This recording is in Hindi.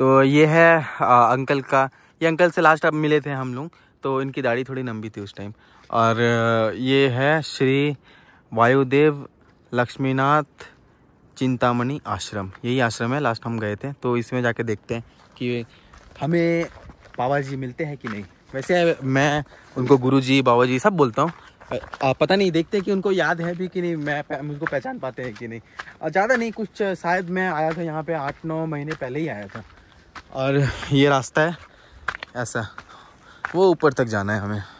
तो ये है आ, अंकल का ये अंकल से लास्ट अब मिले थे हम लोग तो इनकी दाढ़ी थोड़ी लंबी थी उस टाइम और ये है श्री वायुदेव लक्ष्मीनाथ चिंतामणि आश्रम यही आश्रम है लास्ट हम गए थे तो इसमें जाके देखते हैं कि हमें बाबा जी मिलते हैं कि नहीं वैसे मैं उनको गुरु जी बाबा जी सब बोलता हूँ आप पता नहीं देखते कि उनको याद है भी कि नहीं मैं मुझको पहचान पाते हैं कि नहीं और ज़्यादा नहीं कुछ शायद मैं आया था यहाँ पे आठ नौ महीने पहले ही आया था और ये रास्ता है ऐसा वो ऊपर तक जाना है हमें